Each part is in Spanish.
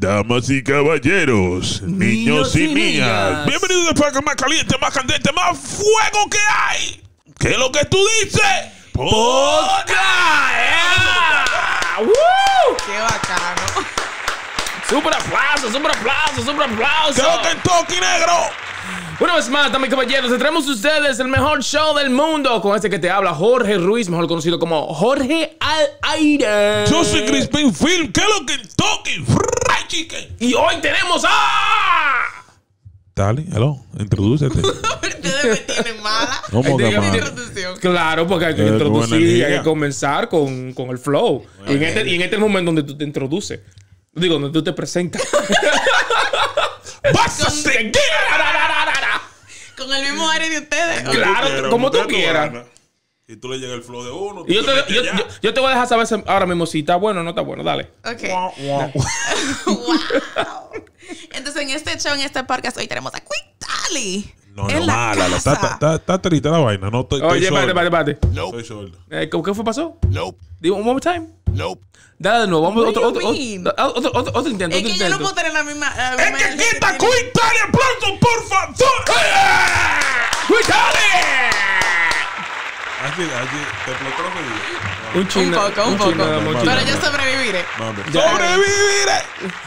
Damas y caballeros, niños, y, niñas, bienvenidos al parque más caliente, más candente, más fuego que hay. ¿Qué es lo que tú dices? ¡Poca! ¡Qué bacano! ¡Súper aplauso, súper aplauso, súper aplauso! lo que toque negro! Una vez más, también, caballeros, traemos a ustedes el mejor show del mundo con este que te habla Jorge Ruiz, mejor conocido como Jorge Al Aire. Yo soy Crispin Film, que lo que toque, Y hoy tenemos a. Dale, aló, introdúcete. Ustedes me tienen mala. ¿Cómo que mala? Claro, porque hay que introducir y hay que comenzar con, con el flow. y, en este, en este momento donde tú te introduces. Digo, donde tú te presentas. ¡Vas a seguir! Con el mismo aire de ustedes. Claro, como tú quieras. y tú le llegas el flow de uno. Yo te, voy a dejar saber ahora mismo si está bueno o no está bueno. Dale. Ok. Wow. Entonces, en este show, en este podcast, hoy tenemos a Quick no, en no, la mala. Casa. Está, está, está, triste la vaina. No estoy, Oye, espérate, espérate, espérate. Nope. Estoy sordo. Eh, ¿Qué fue pasó? Nope. Digo, one more time. Nope. Dale de nuevo. Vamos, otro, otro, otro, otro, otro intento. Es que yo no puedo tener la misma. es que quita está Quick Pronto, por favor. ¡Quick así así te explotó lo que Un Un poco, un, poco. pero yo sobreviviré. ¡Sobreviviré!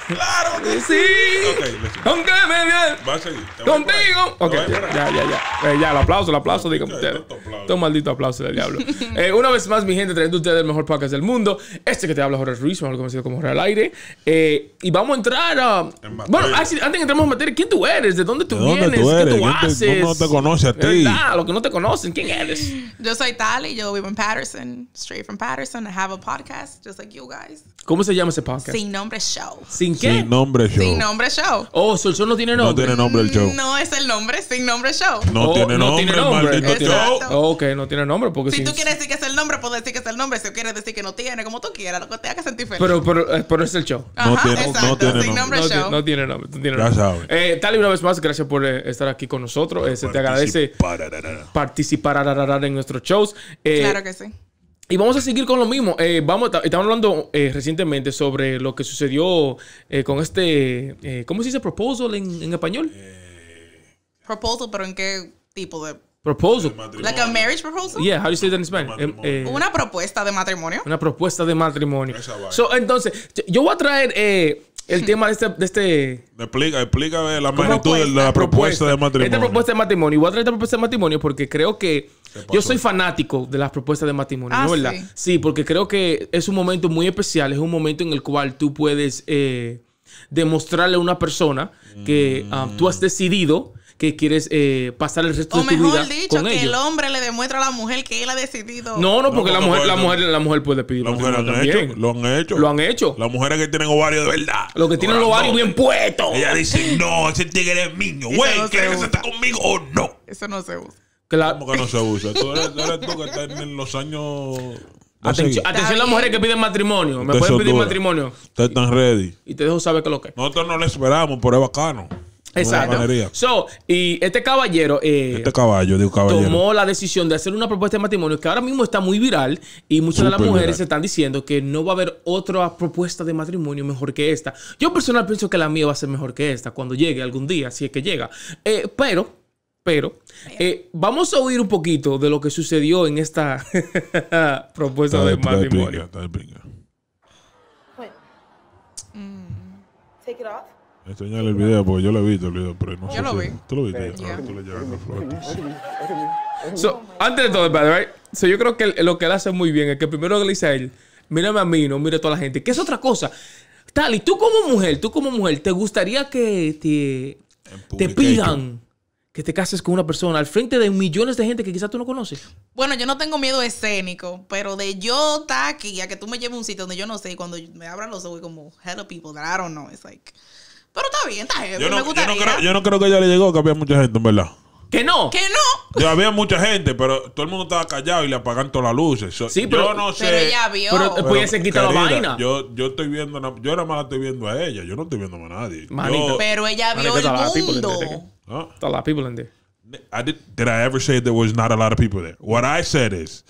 ¡Claro que sí! con qué, me Va seguir. ¡Contigo! Ok, ya, ya, ya. Eh, ya, el aplauso, el aplauso, digan ustedes. Un maldito aplauso del diablo. Eh, una vez más, mi gente, trayendo ustedes el mejor podcast del mundo. Este que te habla Jorge Ruiz, mejor conocido como Jorge al Aire. Eh, y vamos a entrar a. bueno, ah, antes de que entremos a materia, ¿quién tú eres? ¿De dónde tú vienes? ¿Qué tú haces? ¿Cómo no te conoce a ti? Lo que no te conocen, ¿quién eres? Yo soy Tal y yo vivo en Patterson, straight from Patterson. I have a podcast just like you guys. ¿Cómo se llama ese podcast? Sin nombre show. ¿Sin qué? Sin nombre show. Sin nombre show. Oh, Sol no tiene nombre. No tiene nombre el show. No es el nombre, sin nombre show. No oh, tiene nombre, no Tiene nombre. show. Oh, ok, no tiene nombre. Porque si tú quieres decir que es el nombre, puedes decir que es el nombre. Si quieres decir que no tiene, como tú quieras, lo que te haga sentir feliz. Pero, pero, eh, es el show. no tiene, no tiene sin nombre. show. No, tiene nombre. No tiene eh, Tal y una vez más, gracias por eh, estar aquí con nosotros. se te agradece participar en nuestro show. Eh, claro que sí. Y vamos a seguir con lo mismo. Eh, vamos, estamos hablando eh, recientemente sobre lo que sucedió con este, ¿cómo se dice proposal en, español? proposal, pero ¿en qué tipo de Proposal. Like a marriage proposal? Yeah, how do you say that in Spanish? una propuesta de matrimonio. Una propuesta de matrimonio. entonces, yo voy a traer el hmm. tema de este... De este explica, explica la magnitud de la propuesta, propuesta de matrimonio. Esta propuesta de matrimonio. Voy a traer esta propuesta de matrimonio porque creo que yo soy fanático de las propuestas de matrimonio, ah, ¿verdad? Sí. porque creo que es un momento muy especial, es un momento en el cual tú puedes eh, demostrarle a una persona que ah, tú has mm. decidido que quieres eh, pasar el resto de tu vida dicho, que el hombre le demuestra a la mujer que él ha decidido. No, no, porque la, mujer, la mujer, puede pedir. La mujer también. lo han hecho. Lo han hecho. Las mujeres que tienen ovario de verdad. Los que tienen ovario bien puesto. Ella dice, no, ese tigre es mío. Güey, que se esté conmigo o no? Eso no se usa que no se usa? Tú eres, tú que estás en los años. atención, a las mujeres que piden matrimonio. Me pueden pedir matrimonio. Ustedes están ready. Y te dejo saber es lo que Nosotros no le esperamos, pero es bacano. Exacto. So, y este caballero. Eh, este caballo, digo caballero. Tomó la decisión de hacer una propuesta de matrimonio que ahora mismo está muy viral y muchas de las mujeres se están diciendo que no va a haber otra propuesta de matrimonio mejor que esta. Yo personal pienso que la mía va a ser mejor que esta cuando llegue algún día, si es que llega. Eh, pero pero eh, vamos a oír un poquito de lo que sucedió en esta propuesta de, de matrimonio. Está de pinga, pues, mm, Take it off. Enseñale el video, porque yo lo he visto el video, pero no yo sé. lo vi. Tú lo viste. Ah, tú le So, antes de todo, right? So, yo creo que lo que él hace muy bien es que primero le dice a él, mírame a mí, no mire a toda la gente, que es otra cosa. Tali, tú como mujer, tú como mujer, ¿te gustaría que te pidan que te cases con una persona al frente de millones de gente que quizás tú no conoces? Bueno, yo no tengo miedo escénico, pero de yo estar aquí a que tú me lleves a un sitio donde yo no sé, cuando me abran los ojos como, hello people that I don't know, it's like... Pero está bien, está bien, yo no, me no, creo, yo no creo que ella le llegó, que había mucha gente, en verdad. ¿Que no? ¿Que no? Yo había mucha gente, pero todo el mundo estaba callado y le apagan todas las luces. sí, pero, yo no sé. Pero ella vio. Pero, eh, pero pues, se la vaina. Yo, yo estoy viendo, yo nada más la estoy viendo a ella. Yo no estoy viendo a nadie. pero ella vio el mundo. Huh? a lot of people in there. I did. Did I ever say there was not a lot of people there? What I said is,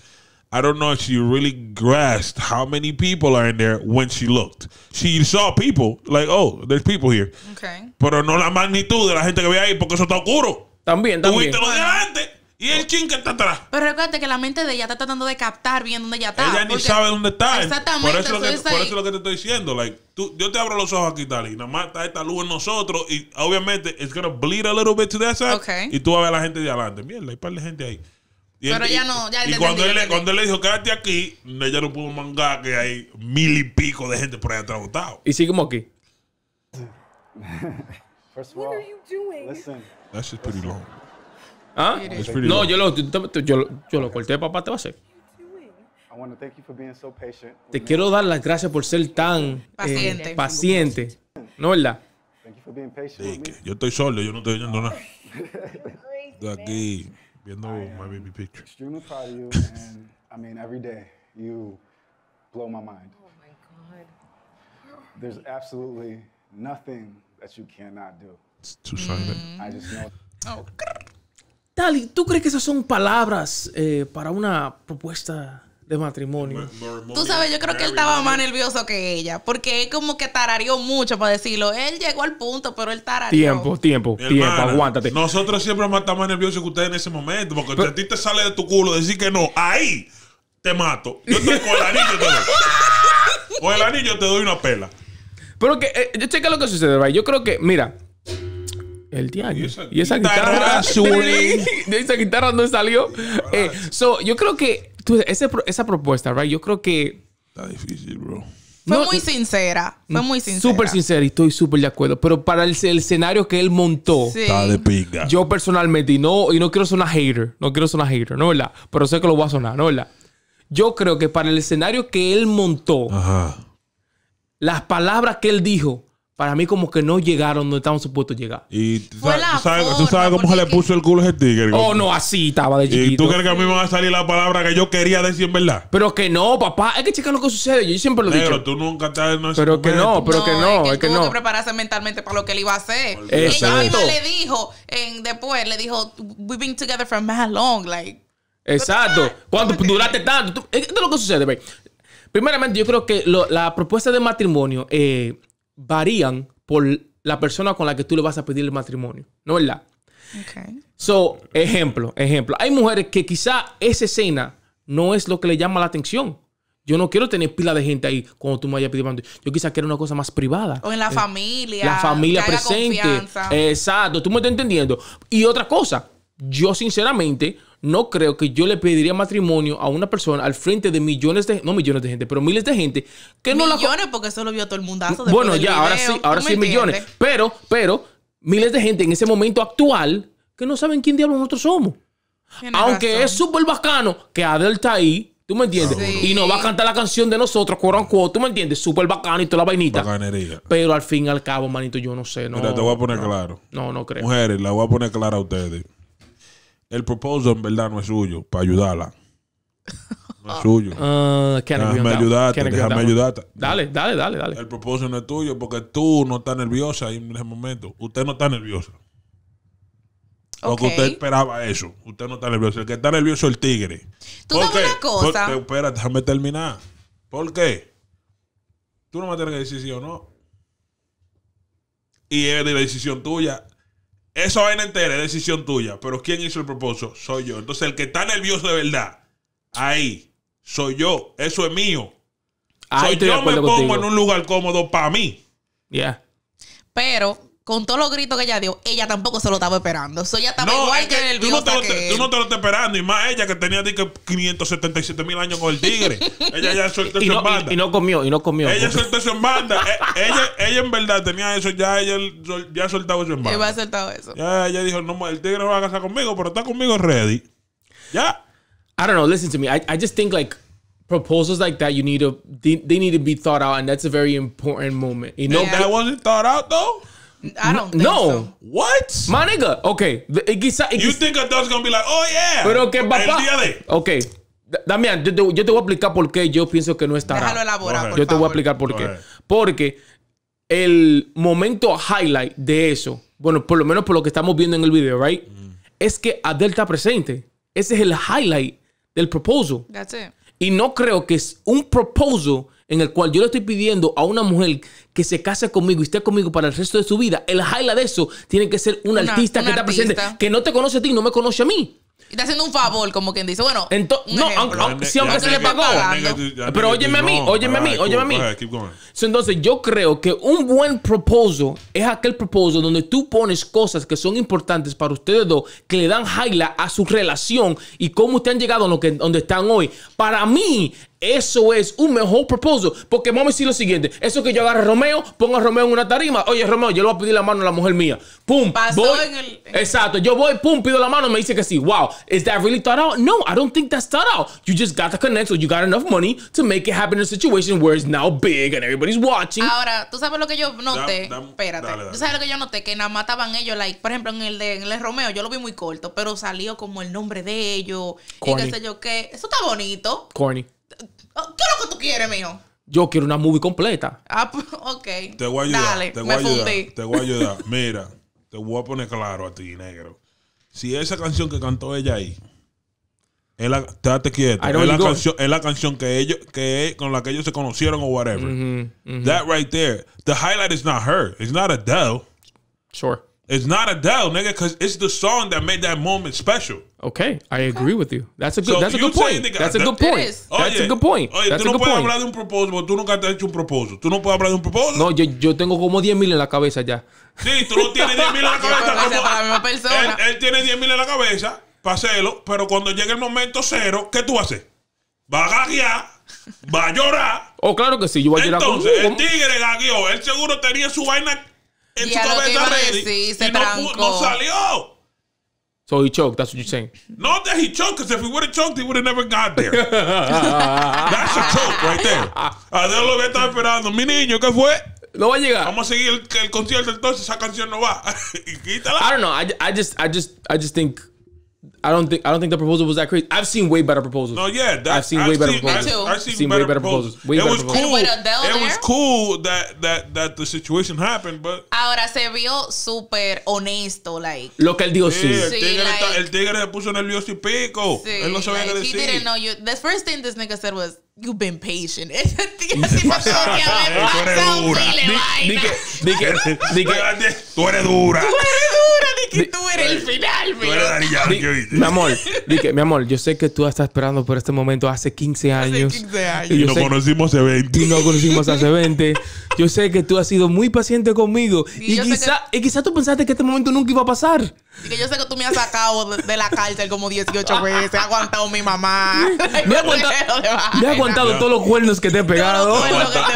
I don't know if she really grasped how many people are in there when she looked. She saw people like, oh, there's people here. Okay. Pero no la magnitud de la gente que ve ahí porque eso está oscuro. También, también. Tuviste lo de antes. ¿Y el ching que está atrás? Pero recuerda que la mente de ella está tratando de captar bien dónde ella está. Ella ni sabe dónde está. Exactamente. Por eso, es lo que, te estoy diciendo. Like, tú, yo te abro los ojos aquí, y Nada más está esta luz en nosotros. Y obviamente, it's gonna bleed a little bit to that side. Y tú vas a ver a la gente de adelante. Mierda, hay un par de gente ahí. Pero ya no. Ya y cuando, él, cuando le dijo, quédate aquí, ella no pudo mangar que hay mil y pico de gente por ahí atrás Y sigue como aquí. First of all, What are you doing? Listen. That's just pretty long. ¿Ah? No, yo lo, yo, yo lo corté, papá, te va a hacer. Te quiero dar las gracias por ser tan eh, paciente. Eh, paciente. ¿No verdad? Sí, que yo estoy solo, yo no estoy oyendo nada. Estoy aquí viendo my baby um, picture. Extremely proud of you, and I mean, every day you blow my mind. Oh my God. There's absolutely nothing that you cannot do. It's too silent. Mm-hmm. I just know. Oh. Tali, ¿tú crees que esas son palabras eh, para una propuesta de matrimonio? Tú sabes, yo creo que él estaba más nervioso que ella, porque él como que tarareó mucho para decirlo. Él llegó al punto, pero él tarareó. Tiempo, tiempo, tiempo, aguántate. Nosotros siempre estamos más nerviosos que ustedes en ese momento, porque a ti te sale de tu culo decir que no, ahí te mato. Yo estoy con el anillo te doy. Con el anillo te doy una pela. Pero que, eh, yo checa lo que sucede, Yo creo que, mira, el Y esa, guitarra, De esa guitarra no salió. Eh, yo creo que esa propuesta, right? Yo creo que. Está difícil, bro. Fue muy sincera. Fue muy sincera. Súper sincera y estoy súper de acuerdo. Pero para el, escenario que él montó, yo personalmente, y no, y no quiero sonar hater, no quiero sonar hater, ¿no verdad? Pero sé que lo voy a sonar, ¿no verdad? Yo creo que para el escenario que él montó, las palabras que él dijo, para mí como que no llegaron donde estaban supuestos llegar. Y tú sabes, cómo se le puso el culo a ese tigre. Oh, no, así estaba de chiquito. ¿Y tú crees que a mí me va a salir la palabra que yo quería decir en verdad? Pero que no, papá. Hay que checar lo que sucede. Yo siempre lo he dicho. Pero tú nunca estás en Pero que no, pero que no. Es que, es que no. te prepararse mentalmente para lo que él iba a hacer. Exacto. Ella misma le dijo, después le dijo, we've been together for mad long, like. Exacto. Ah, ¿Cuánto duraste tanto? Esto es lo que sucede, ve. Primeramente, yo creo que la propuesta de matrimonio... Eh, varían por la persona con la que tú le vas a pedir el matrimonio, ¿no es verdad? Okay. So, ejemplo, ejemplo. Hay mujeres que quizá esa escena no es lo que le llama la atención. Yo no quiero tener pila de gente ahí cuando tú me vayas a pedir matrimonio. Yo quizá quiero una cosa más privada. O en la eh, familia. La familia presente. Exacto, tú me estás entendiendo. Y otra cosa, yo sinceramente no creo que yo le pediría matrimonio a una persona al frente de millones de no millones de gente, pero miles de gente que no millones, millones porque eso lo vio todo el mundazo Bueno, ya ahora sí, ahora sí millones, pero pero miles de gente en ese momento actual que no saben quién diablos nosotros somos. Aunque es súper bacano que Adel está ahí, ¿tú me entiendes? Y nos va a cantar la canción de nosotros, Coran ¿tú me entiendes? Súper bacano y toda la vainita. Pero al fin y al cabo, manito, yo no sé, no. Mira, te voy a poner claro. No, no creo. Mujeres, la voy a poner clara a ustedes el propósito en verdad no es suyo para ayudarla. No es suyo. Ah, déjame ayudarte, déjame ayudarte. Dale, dale, dale, dale. El propósito no es tuyo porque tú no estás nerviosa en ese momento. Usted no está nerviosa. Porque usted esperaba eso. Usted no está nerviosa El que está nervioso es el tigre. Tú sabes una cosa. espera, déjame terminar. ¿Por qué? Tú no a tener que decir sí o no. Y es de la decisión tuya esa vaina entera es decisión tuya, pero ¿quién hizo el propósito? Soy yo. Entonces, el que está nervioso de verdad, ahí, soy yo. Eso es mío. Ah, soy yo me pongo en un lugar cómodo para mí. Ya. Pero con todos los gritos que ella dio, ella tampoco se lo estaba esperando. So, ya estaba igual que, tú no, te lo, no te lo estás esperando. Y más ella que tenía 577 mil años con el tigre. ella ya soltó su banda. Y, no comió, y no comió. Ella soltó su banda. Eh, ella, ella en verdad tenía eso, ya ella ya soltaba su banda. Ella soltado eso. Ya ella dijo, no, el tigre no va a casar conmigo, pero está conmigo ready. Ya. I don't know, listen to me. I, I just think like proposals like that you need to they, need to be thought out and that's a very important moment. You that wasn't thought out though think no. So. What? My nigga. Okay. Eh, eh, you think dog's gonna be like, oh yeah. Pero que papá. Okay. Damián, yo te, voy a explicar por qué yo pienso que no está Déjalo elaborar, Yo te voy a explicar por qué. Porque el momento highlight de eso, bueno, por lo menos por lo que estamos viendo en el video, right? Mm. Es que Adel está presente. Ese es el highlight del proposal. That's it. Y no creo que es un proposal en el cual yo le estoy pidiendo a una mujer que se case conmigo y esté conmigo para el resto de su vida, el highlight de eso tiene que ser un artista que está presente, que no te conoce a ti, no me conoce a mí. Y está haciendo un favor, como quien dice, bueno, Entonces, no, aunque, se le pagó. Pero óyeme a mí, óyeme a mí, óyeme a mí. Entonces, yo creo que un buen proposal es aquel proposal donde tú pones cosas que son importantes para ustedes dos, que le dan highlight a su relación y cómo ustedes han llegado a lo que, donde están hoy. Para mí, eso es un mejor proposal. Porque vamos a decir lo siguiente: eso que yo agarre a Romeo, pongo a Romeo en una tarima. Oye, Romeo, yo le voy a pedir la mano a la mujer mía. Pum. Pasó En el, Exacto. Yo voy, pum, pido la mano. Me dice que sí. Wow. Is that really thought out? No, I don't think that's thought out. You just got the connect, you got enough money to make it happen in a situation where it's now big and everybody's watching. Ahora, tú sabes lo que yo noté. Espérate. Tú sabes lo que yo noté: que nada mataban ellos. Like, por ejemplo, en el de en el Romeo, yo lo vi muy corto, pero salió como el nombre de ellos. Y qué sé yo qué. Eso está bonito. Corny. Oh, ¿Qué es lo que tú quieres, mijo? Yo quiero una movie completa. Ah, pues, ok. Te voy a ayudar. Dale, te voy me a ayudar. Fundí. Te voy a ayudar. Mira, te voy a poner claro a ti, negro. Si esa canción que cantó ella ahí, es la, quieto, es la, canción, es la canción que ellos, que con la que ellos se conocieron o whatever. Mm-hmm, mm-hmm. That right there. The highlight is not her. It's not Adele. Sure. It's not Adele, nigga, because it's the song that made that moment special. Okay, I agree with you. That's a good. So that's, a good, that's a oh, good point. That's a good point. that's tú no puedes hablar de un propósito, tú nunca te has hecho un propósito. Tú no puedes hablar de un propósito. No, yo, yo tengo como 10 mil en la cabeza ya. Sí, tú no tienes 10 mil en la cabeza. como, para la misma Él, tiene 10 mil en la cabeza para hacerlo, pero cuando llegue el momento cero, ¿qué tú haces? Va a gaguear, va a llorar. Oh, claro que sí, yo voy a llorar. Entonces, el tigre gagueó. Él seguro tenía su vaina en su cabeza ready. y no, no salió. So he choked. That's what you're saying. Not that he choked, because if he would have choked, he would have never got there. That's a choke right there. Adel lo que estaba esperando. Mi niño, ¿qué fue? No va a llegar. Vamos a seguir el, el concierto entonces. Esa canción no va. Quítala. I don't know. I, I just, I just, I just think I don't think I don't think the proposal was that crazy. I've seen way better proposals. No, yeah, that, I've seen I've way better seen, proposals. I've, I've seen, seen better way better proposals. proposals. Way it better was proposals. cool. It was cool that that that the situation happened, but ahora se vio súper honesto, like lo que él dijo sí. sí el, tigre like, el tigre se puso nervioso y pico. Sí, él no sabía like, qué decir. He didn't know you. The first thing this nigga said was You've been patient. Ese tío sí pasó que haber vaina. que, que, tú eres dura. Tú eres dura, di que tú eres el final, Tú eres mi amor, mi amor, yo sé que tú estás esperando por este momento hace 15 años. 15 años. Y, y nos conocimos hace 20. Y nos conocimos hace 20. Yo sé que tú has sido muy paciente conmigo. Y, y quizá, quizá tú pensaste que este momento nunca iba a pasar. Y que yo sé que tú me has sacado de la cárcel como 18 veces. Has aguantado mi mamá. Me ha aguantado, me ha aguantado todos los cuernos que te he pegado. Me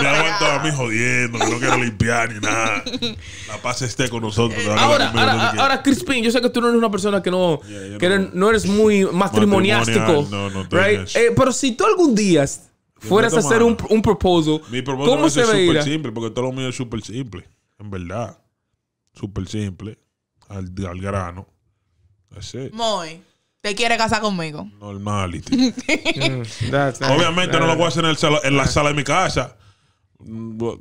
ha aguantado a mí jodiendo, que no quiero limpiar ni nada. La paz esté con nosotros. ahora, ahora, ahora, Crispin, yo sé que tú no eres una persona que no, que no, eres, muy matrimoniástico. right? Eh, pero si tú algún día fueras a hacer un, un proposal, mi proposal es se simple, porque todo lo mío es súper simple. En verdad. Súper simple. Al, al grano. Muy. ¿Te quiere casar conmigo? Normality. Mm, Obviamente no lo voy a hacer en, el en la sala de mi casa.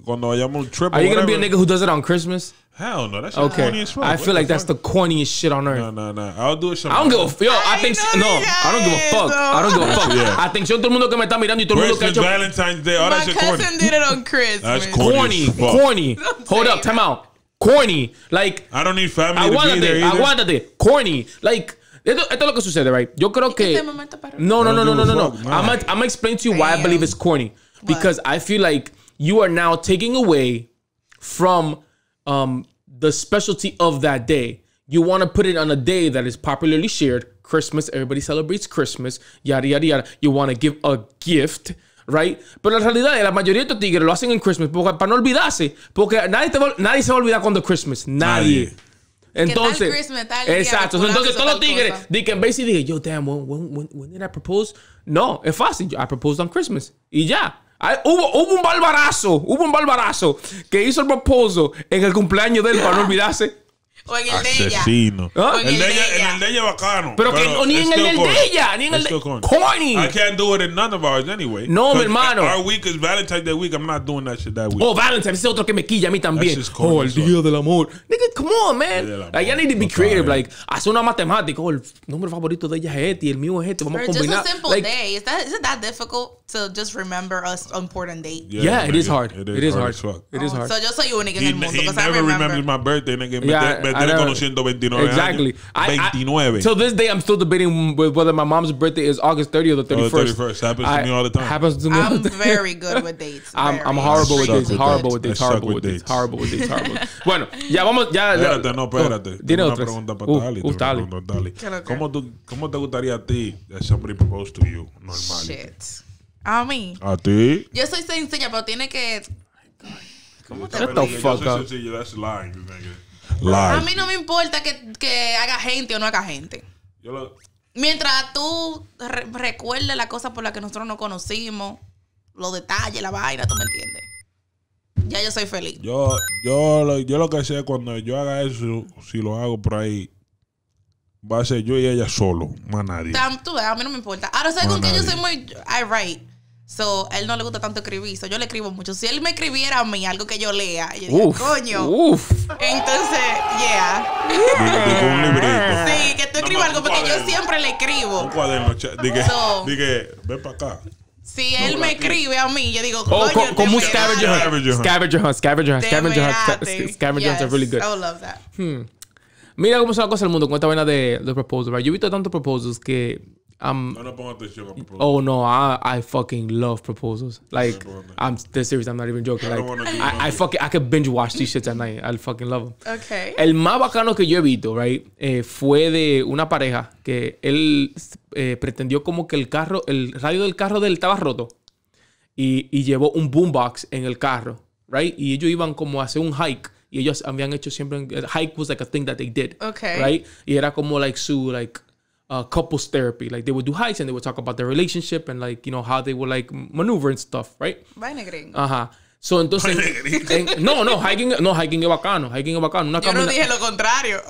Cuando vayamos un trip. Are you gonna be a nigga who does it on Christmas? Hell no, that's okay. corny corniest. fuck. I feel like that's the corniest shit on earth. No, no, no. I'll do it. I don't give a Yo, I, I think no. I don't give a fuck. I don't give a fuck. yeah. I think yo, todo el mundo que me está mirando y todo el mundo que ha hecho Valentine's Day. Oh, All My that shit corny. My cousin did it on Christmas. That's corny. Corny. corny. Hold up. Time out. Corny. Like I don't need family. want Aguántate. Corny. Like. Esto, esto, es lo que sucede, right? Yo creo que. No, no, no, no, no, no. no. I'm gonna explain to you why I believe it's corny. Because I feel like you are now taking away from um, the specialty of that day. You want to put it on a day that is popularly shared. Christmas, everybody celebrates Christmas, yada, yada, yada. You want to give a gift, right? Pero la realidad, la mayoría de estos tigres lo hacen en Christmas porque, para no olvidarse, porque nadie, te nadie se va a olvidar cuando Christmas. Nadie. nadie. Entonces, tal tal exacto. Entonces, todos los tigres, di que en yo, damn, when, when, when, did I propose? No, es fácil. I proposed on Christmas. Y ya. Ah, hubo, un barbarazo, hubo un barbarazo que hizo el proposal en el cumpleaños de él para no olvidarse. O en el de ella. O en ah, el de ella, en el de ella bacano. Pero, que ni en el del de ella, ni en el de corny. I can't do it in none of ours anyway. No, mi hermano. Our week is Valentine's Day week. I'm not doing that shit that week. Oh, Valentine's, ese otro que me quilla a mí también. Oh, el día del amor. Nigga, come on, man. Like, I need to be creative. Like, hace una matemática. Oh, el nombre favorito de ella es este y el mío es este. Vamos a combinar. Just a simple day. Is that, isn't that difficult to just remember an important date? Yeah, it is hard. It is hard. It is hard. Oh, so just soy you en el mundo. He never remembers my birthday, nigga. Yeah, tiene conociendo 29 exactly. años. 29. I, I, till this day, I'm still debating with whether my mom's birthday is August 30th or the 31st. Oh, the 31st. Happens I, to me all the time. Happens to me. I'm very good with dates. I'm, I'm, horrible with dates. horrible with dates. Horrible with dates. Horrible with dates. Horrible. Bueno, ya vamos. Ya, espérate, no, oh, espérate. Tiene otra pregunta para Dali. Uh, Dali. Uh, ¿Cómo, tú, ¿Cómo te gustaría a ti that somebody proposed to you? Normal. Shit. A mí. A ti. Yo soy sencilla, pero tiene que. ¿Cómo te Shut the fuck up. Sencilla, that's lying, nigga. A mí no me importa que, haga gente o no haga gente. Mientras tú recuerdes la cosa por la que nosotros nos conocimos, los detalles, la vaina, tú me entiendes. Ya yo soy feliz. Yo, yo, lo, yo lo que sé cuando yo haga eso, si lo hago por ahí, va a ser yo y ella solo, más nadie. tú a mí no me importa. Ahora, sé con qué yo soy muy. right. So, él no le gusta tanto escribir. So, yo le escribo mucho. Si él me escribiera a mí algo que yo lea, yo diría, coño. Uf. Entonces, yeah. Sí, que tú escribas algo porque yo siempre le escribo. Un cuaderno. Dije, so, dije ven para acá. Si él me escribe a mí, yo digo, oh, coño, oh, como un scavenger hunt. Scavenger hunt, scavenger hunt, scavenger hunt. Scavenger hunts are really good. I love that. Hmm. Mira cómo son las cosas del mundo con esta vaina de, de proposals. Yo he visto tantos proposals que I'm. Oh no, I I fucking love proposals. Like I'm this serious. I'm not even joking. I, fucking I could binge watch these shits at night. I fucking love them. Okay. El más bacano que yo he visto, right, eh, fue de una pareja que él eh, pretendió como que el carro, el radio del carro del estaba roto y, y llevó un boombox en el carro, right, y ellos iban como a hacer un hike y ellos habían hecho siempre hike was like a thing that they did, okay, right, y era como like su like uh, couples therapy. Like they would do hikes and they would talk about their relationship and like you know how they would like maneuver and stuff, right? uh Ajá. So, entonces, no, no, hiking, no, hiking es bacano, hiking es bacano. Una Yo no dije lo contrario,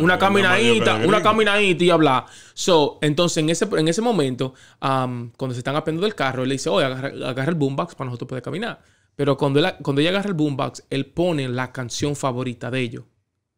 una, caminadita, una caminadita y hablar. So, entonces, en ese, momento, cuando se están apendiendo del carro, él le dice, oye, agarra, el boombox para nosotros poder caminar. Pero cuando, cuando ella agarra el boombox, él pone la canción favorita de ellos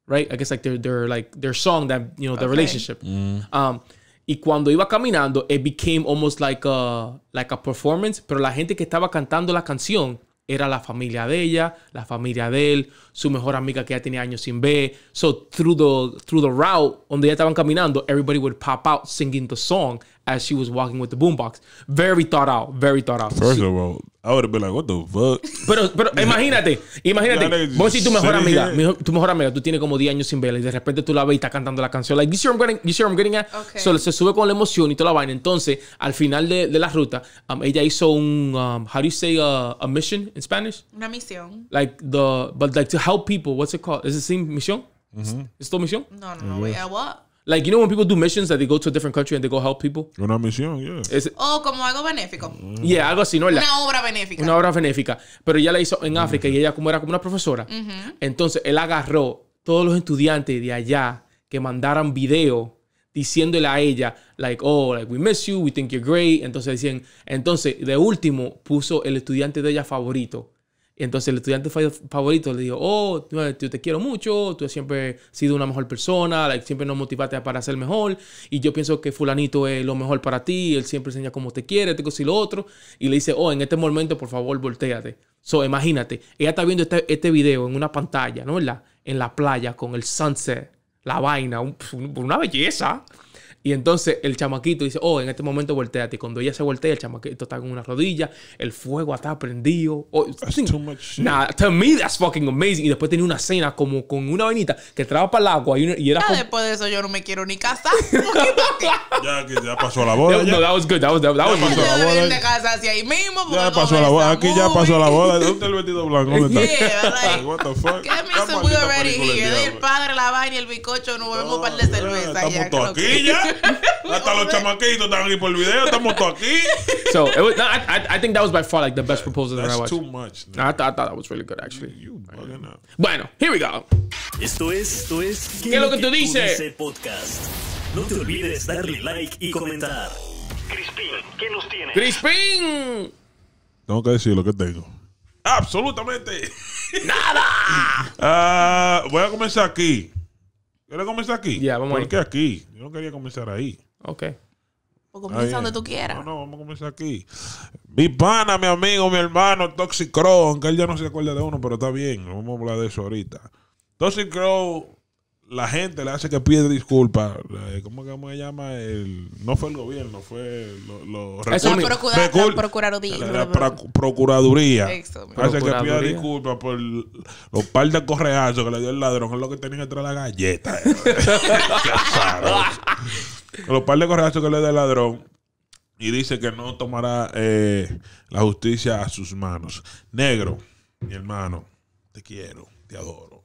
right? I guess like their their like their song that you know the relationship. Um, y cuando iba caminando, it became almost like a like a performance, pero la gente que estaba cantando la canción era la familia de ella, la familia de él, su mejor amiga que ya tenía años sin ver. So through the through the route donde ya estaban caminando, everybody would pop out singing the song as she was walking with the boombox. Very thought out, very thought out. First of all, I would have like, what the fuck? Pero, pero imagínate, imagínate. Voy vos si tu mejor amiga, mi, tu mejor amiga, tú tienes como 10 años sin verla y de repente tú la ves y está cantando la canción. Like, you see what I'm getting, you see I'm getting at? So, se sube con la emoción y toda la vaina. Entonces, al final de, de la ruta, um, ella hizo un, um, how do you say uh, a mission in Spanish? Una misión. Like the, but like to help people, what's it called? Is it same misión? Mm ¿Es tu misión? No, no, no. Mm Wait, what? Like you know when people do missions that they go to a different country and they go help people. Una misión, yeah. Es, oh, como algo benéfico. Yeah, algo así, ¿no? La, una obra benéfica. Una obra benéfica. Pero ella la hizo en África y ella como era como una profesora. Entonces él agarró todos los estudiantes de allá que mandaran video diciéndole a ella, like, oh, like, we miss you, we think you're great. Entonces decían, entonces, de último, puso el estudiante de ella favorito entonces el estudiante favorito le dijo, oh, yo te quiero mucho, tú siempre sido una mejor persona, siempre nos motivaste para ser mejor, y yo pienso que fulanito es lo mejor para ti, él siempre enseña cómo te quiere, te cosa y lo otro, y le dice, oh, en este momento, por favor, volteate. So, imagínate, ella está viendo este, este video en una pantalla, ¿no? En la, en la playa con el sunset, la vaina, una belleza. Y entonces el chamaquito dice, oh, en este momento volteate. Y cuando ella se voltea, el chamaquito está con una rodilla, el fuego está prendido. Oh, too much nah, to me that's fucking amazing. Y después tenía una cena como con una vainita que traba para el agua y, y era... Ya, después de eso yo no me quiero ni casar. ya, que ya pasó la boda. No, that was good. That was, that, ya was pasó la boda. ya pasó la boda. Aquí ya pasó la boda. ¿Dónde está el vestido blanco? ¿Dónde está? Yeah, what the fuck? ¿Qué me hizo muy already here? El padre, la vaina y el bicocho, nos volvemos para par de cerveza. Estamos aquí ya. Hasta los chamaquitos están aquí por el video. Estamos todos aquí. So it was, no, I, I, think that was by far like the best proposal that I watched. too much. No, I, thought, I thought that was really good actually. You Bueno, here we go. Esto es, esto es. ¿Qué, es lo que, tú dices? Podcast. No te olvides darle like y comentar. Crispín, ¿qué nos tienes? Crispín. Tengo que decir lo que tengo. Absolutamente. Nada. Uh, voy a comenzar aquí. ¿Quieres comenzar aquí. Ya, ¿Por qué aquí? Yo no quería comenzar ahí. Ok. Pues comienza donde tú quieras. No, no, vamos a comenzar aquí. Mi pana, mi amigo, mi hermano, Toxic Crow, aunque él ya no se acuerda de uno, pero está bien. Vamos a hablar de eso ahorita. Toxic Crow la gente le hace que pide disculpas. Eh, ¿Cómo que se llama? El, no fue el gobierno, fue los lo, La, la, procuraduría. La, procuraduría. Eso, hace que pida disculpas por los par de correazos que le dio el ladrón. Es lo que tenía entre de la galleta. los par de correazos que le dio el ladrón. Y dice que no tomará eh, la justicia a sus manos. Negro, mi hermano, te quiero, te adoro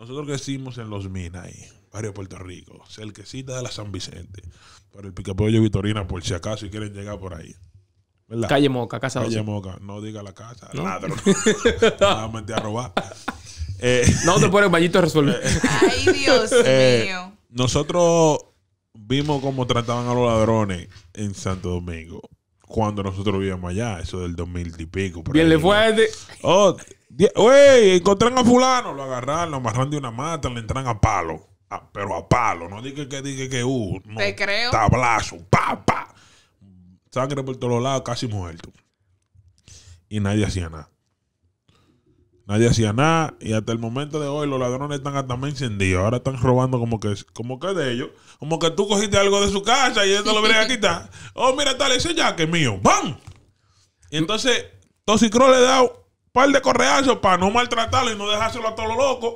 nosotros crecimos en Los Minas, ahí, barrio de Puerto Rico, cerquecita de la San Vicente, para el Picapollo Vitorina, por si acaso, y quieren llegar por ahí. ¿Verdad? Calle Moca, casa Calle Moca, no diga la casa, ladrón. no. más te robar. Eh, no te pones bañito a resolver. Eh, Ay, Dios eh, mío. Nosotros vimos cómo trataban a los ladrones en Santo Domingo cuando nosotros vivíamos allá, eso del 2000 y pico. Bien, le fue a este. Oh, uy encontraron a fulano, lo agarraron, lo amarraron de una mata, le entran a palo. Ah, pero a palo, no dije que dije que uh, Te creo. Tablazo, pa, pa. Sangre por todos lados, casi muerto. Y nadie hacía nada. Nadie hacía nada. Y hasta el momento de hoy los ladrones están hasta más encendidos. Ahora están robando como que, como que de ellos. Como que tú cogiste algo de su casa y ellos te lo vienen a quitar. Oh, mira, tal, ese ya que es mío. ¡Bam! Y entonces, Toxicro le da par de correazos para no maltratarlo y no dejárselo a todos los locos.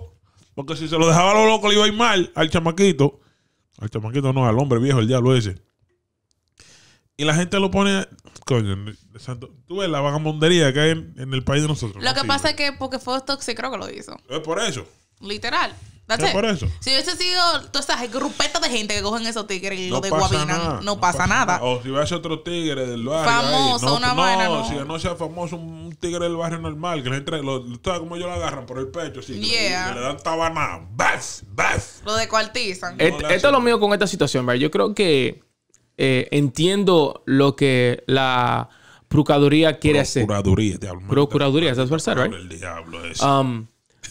Porque si se lo dejaba a los locos le iba a ir mal al chamaquito. Al chamaquito no, al hombre viejo, el diablo ese. Y la gente lo pone. Coño, santo, tú ves la vagabundería que hay en, el país de nosotros. Lo que pasa es que porque fue Toxic, creo que lo hizo. Es por eso. Literal eso? Si hubiese sido todas esas grupetas de gente que cogen esos tigres y no lo de no, no, pasa nada. O si hubiese otro tigre del barrio. Famoso, una vaina. No, si no sea famoso, un tigre del barrio normal, que entre, lo, ellos lo agarran por el pecho? Sí. le dan tabana. Lo de cuartizan. esto es lo mío con esta situación, ¿verdad? Yo creo que eh, entiendo lo que la. Procuraduría quiere Procuraduría, hacer. Procuraduría, Procuraduría, hablo El diablo, um,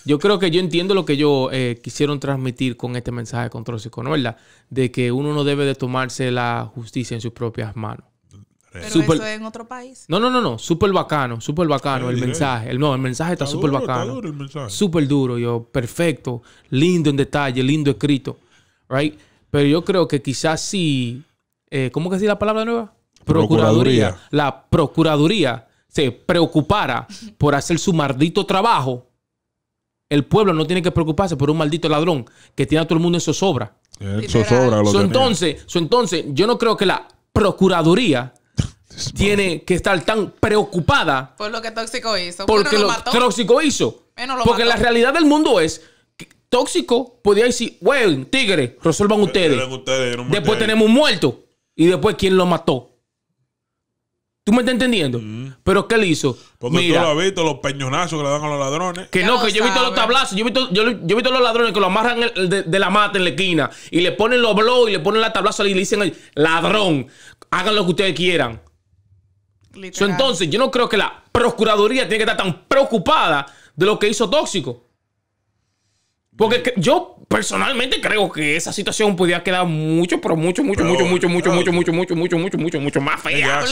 yo creo que yo entiendo lo que yo eh, quisieron transmitir con este mensaje de control ¿verdad? De que uno no debe de tomarse la justicia en sus propias manos. Pero eso es en otro país. No, no, no, no. Súper bacano, súper bacano el, mensaje. El, no, el mensaje está, está súper bacano. Súper duro, yo. Perfecto. Lindo en detalle, lindo escrito. Right? Pero yo creo que quizás si... Eh, ¿Cómo que si la palabra nueva? Procuraduría. procuraduría. La procuraduría se preocupara por hacer su maldito trabajo el pueblo no tiene que preocuparse por un maldito ladrón que tiene a todo el mundo en zozobra. Eh, zozobra lo entonces, entonces, yo no creo que la Procuraduría tiene que estar tan preocupada. Por lo que Tóxico hizo. Porque lo, Tóxico hizo. Eh, porque la realidad del mundo es que Tóxico podía decir, bueno, tigre, resuelvan ustedes. Después tenemos un muerto. Y después, ¿quién lo mató? ¿Tú me estás entendiendo? Mm. ¿Pero qué le hizo? tú lo has visto, los peñonazos que le dan a los ladrones. Que no, que yo he visto los tablazos. Yo he visto, yo, los ladrones que lo amarran de, la mata en la esquina y le ponen los blogs y le ponen la tablaza y le dicen, ladrón, hagan lo que ustedes quieran. entonces, yo no creo que la Procuraduría tiene que estar tan preocupada de lo que hizo Tóxico. Porque yo personalmente creo que esa situación podía quedar mucho, pero mucho, mucho, mucho, mucho, mucho, mucho, mucho, mucho, mucho, mucho, mucho, mucho más fea.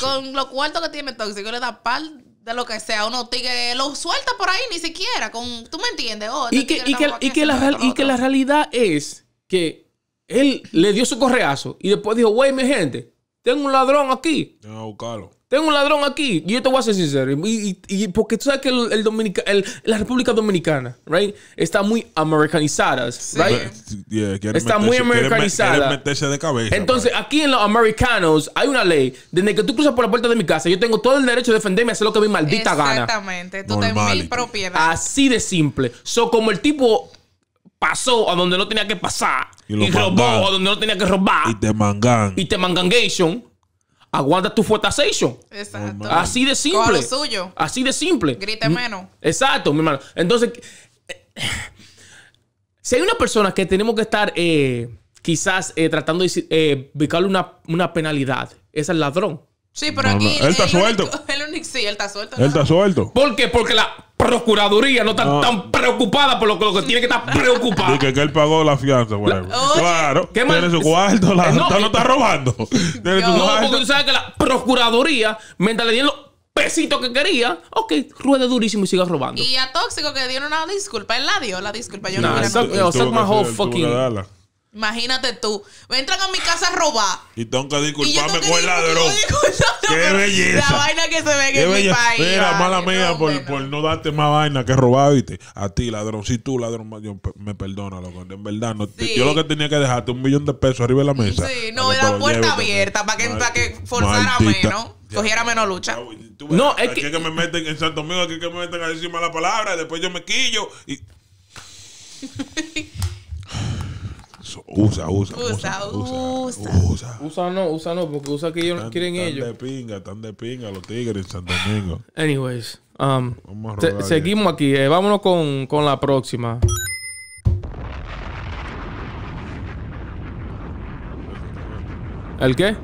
con lo cuarto que tiene Tóxico le da par de lo que sea. Uno tigre lo suelta por ahí ni siquiera. Con, ¿Tú me entiendes? Oh, este y que, y que, la, realidad es que él le dio su correazo y después dijo, güey, mi gente, tengo un ladrón aquí. No, a tengo un ladrón aquí. Y yo te voy a ser sincero. Y, porque tú sabes que el, la República Dominicana, right? Está muy americanizada, right? Yeah, está muy americanizada. Meterse de cabeza, Entonces, pues. aquí en los americanos hay una ley. Desde que tú cruzas por la puerta de mi casa, yo tengo todo el derecho de defenderme y hacer lo que mi maldita gana. Exactamente. Tú tienes mil propiedades. Así de simple. So, como el tipo pasó a donde no tenía que pasar y, robó a donde no tenía que robar y te mangan y te mangangation aguanta tu fortasation. Exacto. Así de simple. Lo suyo. Así de simple. Grite mm. menos. Exacto, mi hermano. Entonces, eh, si hay una persona que tenemos que estar eh, quizás eh, tratando de eh, ubicarle una, una, penalidad, es el ladrón. Sí, pero aquí. Él, está suelto. él sí, él está suelto. Él está suelto. ¿Por qué? Porque la, procuraduría no está ah. tan preocupada por lo, que tiene que estar preocupada. y que, él pagó la fianza, claro. tiene su cuarto, la, eh, no, está, no está robando. Tiene no, porque tú sabes que la procuraduría, mientras le dieron los pesitos que quería, ok, ruede durísimo y siga robando. Y a Tóxico que dieron una disculpa, él la dio la disculpa. Yo no quiero... Exactly, yo, suck my Imagínate tú. Entran a mi casa a robar. Y tengo que disculparme con el ladrón. Qué belleza. La vaina que se ve en mi país. Mira, mala mía por, por, no darte más vaina que robar, ¿viste? A ti, ladrón. Si tú, ladrón, me perdona, loco. En verdad, no, yo lo que tenía que dejarte un millón de pesos arriba de la mesa. Sí, no, la puerta abierta para que, para que forzara menos. cogiera menos lucha. no, es que... que me meten en Santo Domingo, que me meten a decir mala palabra, después yo me quillo y... usa, usa, usa, usa, usa. Usa, no, usa no, porque usa que ellos quieren ellos. Están de pinga, están de pinga los tigres en Santo Domingo. Anyways, um, seguimos aquí, eh, vámonos con, con la próxima. ¿El qué?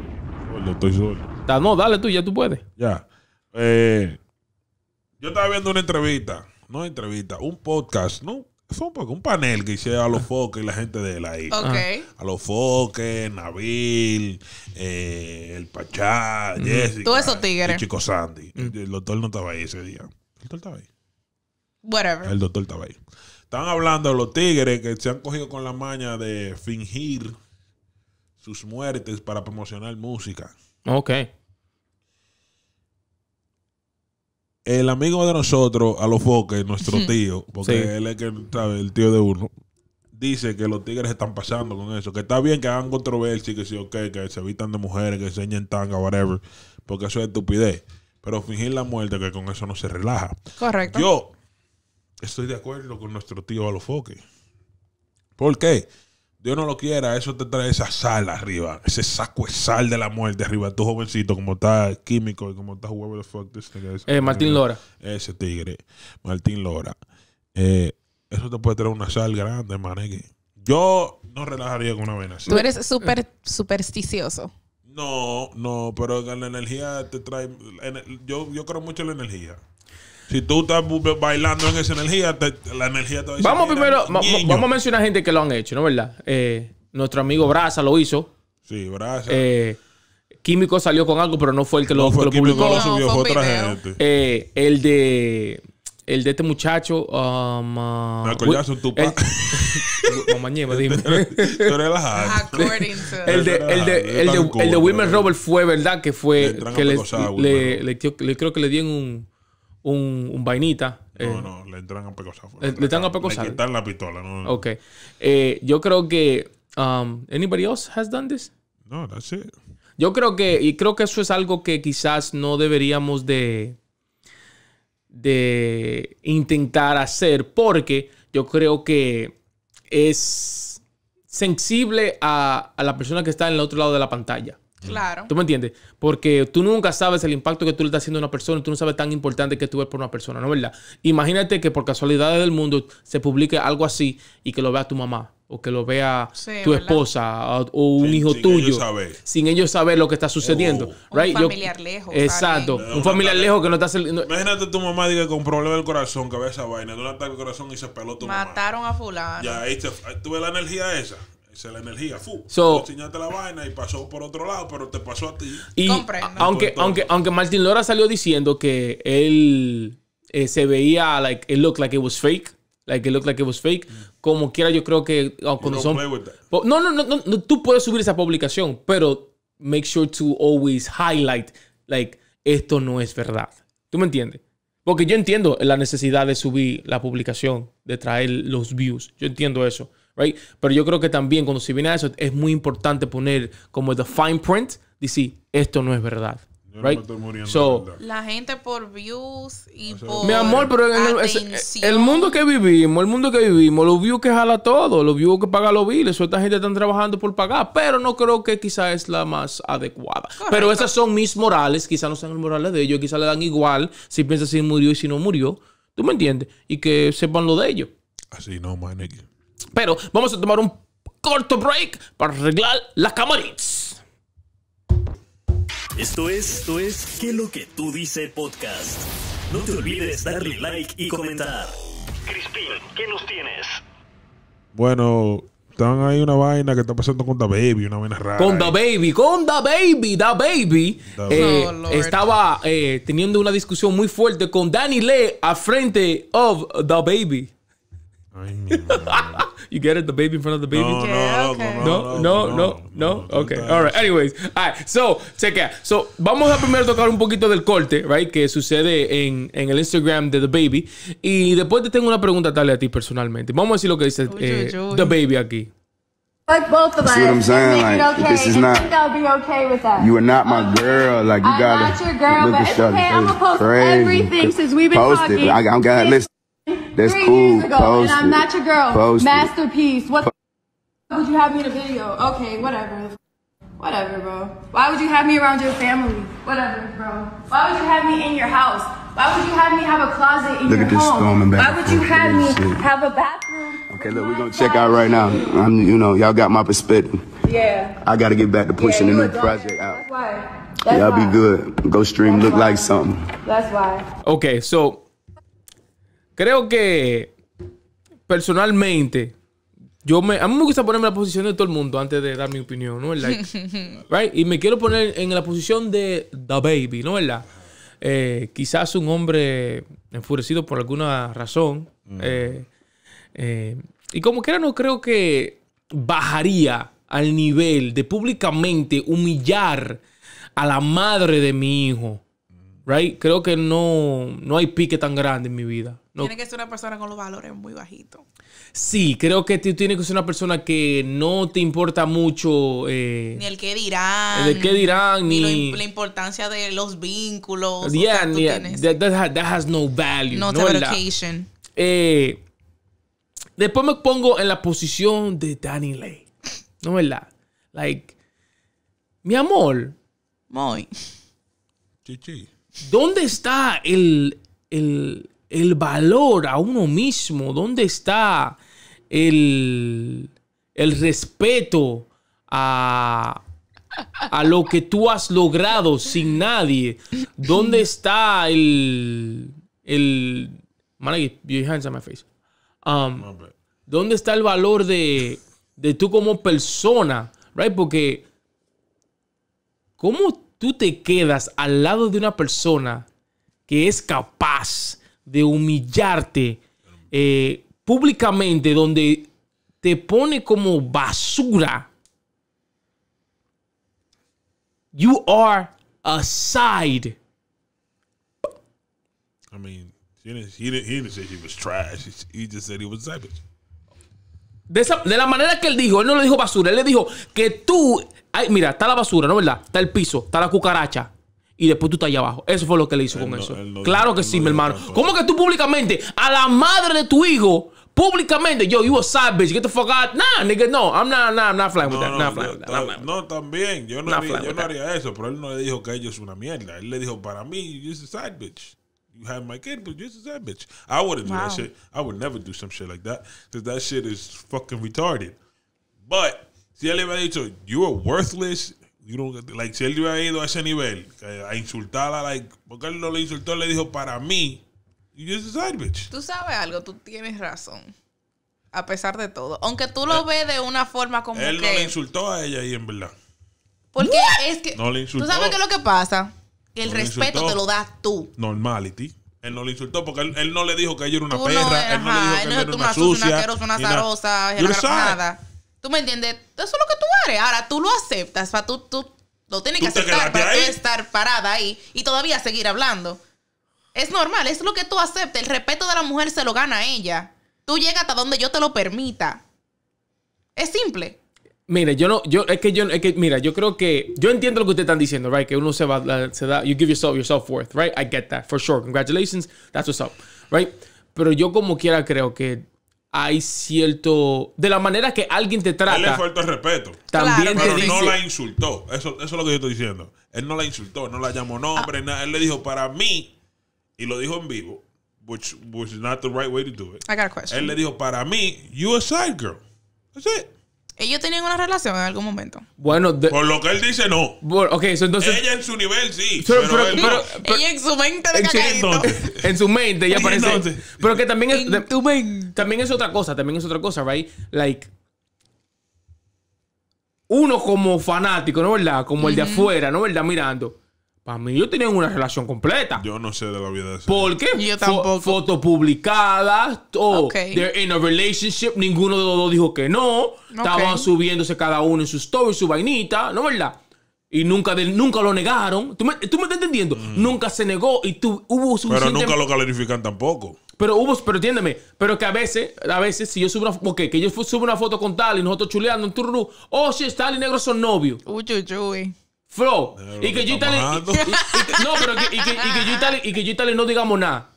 Yo estoy solo. No, dale tú, ya tú puedes. Ya. Eh, yo estaba viendo una entrevista, no entrevista, un podcast, ¿no? un, pues, un panel que hicieron a los foques y la gente de la isla. A los foques, Nabil, eh, el Pachá, mm. Jessica. Todos esos tigres. Chico Sandy. El doctor no estaba ahí ese día. El doctor estaba ahí. Whatever. El doctor estaba ahí. Estaban hablando de los tigres que se han cogido con la maña de fingir sus muertes para promocionar música. Ok. el amigo de nosotros, a los nuestro tío, porque él es que, el tío de uno, dice que los tigres están pasando con eso. Que está bien que hagan controversia, que sí, ok, que se evitan de mujeres, que enseñen tanga, whatever, porque eso es estupidez. Pero fingir la muerte, que con eso no se relaja. Correcto. Yo estoy de acuerdo con nuestro tío a ¿Por qué? Dios no lo quiera, eso te trae esa sal arriba, ese saco de sal de la muerte arriba, tu jovencito, como está químico y como estás whoever the fuck eh, Martín Lora. Ese tigre, Martín Lora. Eh, eso te puede traer una sal grande, manegue. Yo no relajaría con una vena así. Tú eres súper supersticioso. No, no, pero la energía te trae. Yo, yo creo mucho en la energía. Si tú estás bailando en esa energía, la energía te va a Vamos primero, vamos a mencionar gente que lo han hecho, ¿no es verdad? Eh, nuestro amigo Braza lo hizo. Sí, Braza. Eh, químico salió con algo, pero no fue el que lo, publicó. lo subió, fue otra gente. Eh, el de. El de este muchacho. Um, uh, me acordaste tu papá. Mañana, dime. Tú eres El de, el de, Wilmer Robert fue, ¿verdad? Que fue. Que le, le, creo que le dieron un un, vainita. No, eh, no, le entran a pecosar. Le, le entran a pecosar. Le quitan la pistola. ok. Eh, yo creo que... Um, ¿Anybody else has done this? No, that's it. Yo creo que... Y creo que eso es algo que quizás no deberíamos de... De intentar hacer porque yo creo que es sensible a la persona que está en el otro lado de la pantalla. Claro. ¿Tú me entiendes? Porque tú nunca sabes el impacto que tú le estás haciendo a una persona, tú no sabes tan importante que tú eres por una persona, ¿no es verdad? Imagínate que por casualidades del mundo se publique algo así y que lo vea tu mamá o que lo vea tu esposa o, un hijo tuyo sin ellos saber lo que está sucediendo. Oh. Un familiar lejos. Exacto. un familiar lejos que no está saliendo. Imagínate tu mamá diga con problema del corazón, que ve esa vaina, de un ataque al corazón y se peló tu Mataron Mataron a fulano. Ya, ahí tuve la energía esa. Esa es la energía, fu. la vaina y pasó por otro lado, pero te pasó a ti. Y aunque, aunque, aunque Martin Lora salió diciendo que él eh, se veía, like, it looked like it was fake. Like it looked like it was fake. Como quiera, yo creo que ah, No, no, no, no, no, tú puedes subir esa publicación, pero make sure to always highlight, like, esto no es verdad. ¿Tú me entiendes? Porque yo entiendo la necesidad de subir la publicación, de traer los views. Yo entiendo eso. Pero yo creo que también cuando se viene a eso es muy importante poner como the fine print, decir, esto no es verdad. right? so, la gente por views y por. Mi amor, pero el, mundo que vivimos, el mundo que vivimos, los views que jala todo, los views que paga los bills esta gente está trabajando por pagar, pero no creo que quizás es la más adecuada. Pero esas son mis morales, quizás no sean los morales de ellos, quizás le dan igual si piensa si murió y si no murió. ¿Tú me entiendes? Y que sepan lo de ellos. Así no, my pero vamos a tomar un corto break para arreglar las camaritas. Esto es, esto es, que lo que tú dices podcast? No te olvides darle like y comentar. Crispin, ¿qué nos tienes? Bueno, están ahí una vaina que está pasando con Da Baby, una vaina rara. Con Da Baby, con Da Baby, Da Baby. Eh, oh, estaba eh, teniendo una discusión muy fuerte con Danny Lee a frente of The Baby. Ay, mi You get it? The baby in front of the baby? No, no, no, no, no, Okay. All right. Anyways. All right. So, check out. So, vamos a primero tocar un poquito del corte, right? Que sucede en, en el Instagram de The Baby. Y después te tengo una pregunta tal a ti personalmente. Vamos a decir lo que dice eh, The Baby aquí. Like both of us. See what I'm saying? Like, okay. this is not. I'll be okay with that. You are not my um, girl. Like, you got. gotta. I'm not your girl, but it's okay. I'm gonna post everything since we've been posted, talking. I, listen. That's three cool. years ago, and I'm not your girl. Masterpiece. What the would you have me in a video? Okay, whatever. Whatever, bro. Why would you have me around your family? Whatever, bro. Why would you have me in your house? Why would you have me have a closet in look your home? Why would you have me shit. have a bathroom? Okay, look, we're gonna check out right now. I'm, you know, y'all got my perspective. Yeah. I gotta get back to pushing yeah, the new project out. That's why. Y'all be good. Go stream That's look why. like something. That's why. Okay, so Creo que personalmente, yo me, a mí me gusta ponerme en la posición de todo el mundo antes de dar mi opinión, ¿no? right? Y me quiero poner en la posición de The Baby, ¿no? ¿Verdad? Eh, quizás un hombre enfurecido por alguna razón. Mm. Eh, eh, y como quiera, no creo que bajaría al nivel de públicamente humillar a la madre de mi hijo right? Creo que no, hay pique tan grande en mi vida. Tiene que ser una persona con los valores muy bajitos. Sí, creo que tú tienes que ser una persona que no te importa mucho. Eh, ni el qué dirán. El qué dirán, ni. la importancia de los vínculos. Yeah, that, has no value. No, no Eh, después me pongo en la posición de Danny Lay. ¿No es verdad? Like, mi amor. Muy. Chichi. ¿Dónde está el, valor a uno mismo? ¿Dónde está el, el respeto a, lo que tú has logrado sin nadie? ¿Dónde está el... el hands face. Um, ¿Dónde está el valor de, de tú como persona? Right? Porque ¿cómo tú te quedas al lado de una persona que es capaz de humillarte eh, públicamente, donde te pone como basura, you are aside. I mean, he didn't, say he was trash. He just said he was savage. De, de, la manera que él dijo, él no le dijo basura, él le dijo que tú Ay, mira, está la basura, ¿no verdad? Está el piso, está la cucaracha. Y después tú estás allá abajo. Eso fue lo que le hizo con eso. claro que sí, mi hermano. ¿Cómo que tú públicamente, a la madre de tu hijo, públicamente, yo, you a sad bitch, get the fuck out. Nah, nigga, no, I'm not, nah, I'm not flying with that. Not flying with that. No, también. Yo no, haría, yo no haría eso, pero él no le dijo que ellos es una mierda. Él le dijo, para mí, you're a sad bitch. you have my kid, but you're a sad bitch. I wouldn't do that shit. I would never do some shit like that because that shit is fucking retarded. But si él le hubiera dicho, you are worthless, you don't, like, si él hubiera ido a ese nivel, a insultarla, like, porque él no le insultó, le dijo, para mí, you just a bitch. Tú sabes algo, tú tienes razón. A pesar de todo. Aunque tú lo ves de una forma como Él no le insultó a ella y en verdad. Porque es que... No le insultó. ¿Tú sabes qué es lo que pasa? Que el respeto te lo das tú. Normality. Él no le insultó porque él, no le dijo que ella era una perra. él no le dijo que él no, era una sucia. Una asquerosa, una es nada. ¿Tú me entiendes? Eso es lo que tú eres. Ahora tú lo aceptas. Para tú, tú lo tienes que aceptar para tú estar parada ahí y todavía seguir hablando. Es normal, es lo que tú aceptas. El respeto de la mujer se lo gana a ella. Tú llegas hasta donde yo te lo permita. Es simple. Mire, yo no, yo, es que yo, mira, yo creo que, yo entiendo lo que ustedes están diciendo, right? Que uno se va, se da, you give yourself your self worth, right? I get that, for sure. Congratulations, that's what's up, right? Pero yo como quiera creo que hay cierto. De la manera que alguien te trata. Él le faltó el respeto. También Pero te dice... no la insultó. Eso, es lo que yo estoy diciendo. Él no la insultó, no la llamó nombre, ah. Él le dijo, para mí, y lo dijo en vivo, which, which is not the right way to do it. I got a question. Él le dijo, para mí, you a side girl. That's it. ¿Ellos tenían una relación en algún momento? Bueno, por lo que él dice, no. entonces. Ella en su nivel, sí. pero, él, ella en su mente de cagadito en su mente, ya parece. Pero que también es. También es otra cosa, también es otra cosa, ¿verdad? Like. Uno como fanático, ¿no verdad? Como el de afuera, ¿no verdad? Mirando. Para mí, yo tenía una relación completa. Yo no sé de la vida de ese. ¿Por qué? fotos publicadas, o they're in a relationship. Ninguno de los dos dijo que no. Estaban subiéndose cada uno en su story, su vainita, ¿no verdad? Y nunca, nunca lo negaron. ¿Tú me, estás entendiendo? Mm. Nunca se negó y tú, hubo Pero nunca lo califican tampoco. Pero hubo, pero entiéndeme, pero que a veces, a veces, si yo subo una foto, okay, que yo subo una foto con tal y nosotros chuleando en turno, oh, si tal y negro son novios. Uy, uy, uy. Flo, eh, y que yo No, pero que, y que, y que no digamos nada.